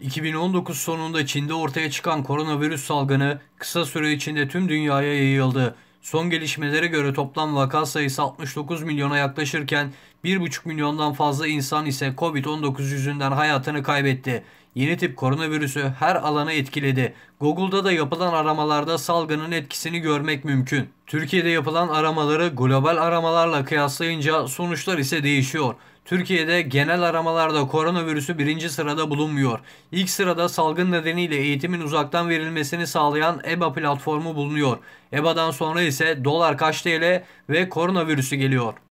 2019 sonunda Çin'de ortaya çıkan koronavirüs salgını kısa süre içinde tüm dünyaya yayıldı. Son gelişmelere göre toplam vaka sayısı 69 milyona yaklaşırken 1,5 milyondan fazla insan ise COVID-19 yüzünden hayatını kaybetti. Yeni tip koronavirüsü her alanı etkiledi. Google'da da yapılan aramalarda salgının etkisini görmek mümkün. Türkiye'de yapılan aramaları global aramalarla kıyaslayınca sonuçlar ise değişiyor. Türkiye'de genel aramalarda koronavirüsü birinci sırada bulunmuyor. İlk sırada salgın nedeniyle eğitimin uzaktan verilmesini sağlayan EBA platformu bulunuyor. EBA'dan sonra ise dolar kaç TL ve koronavirüsü geliyor.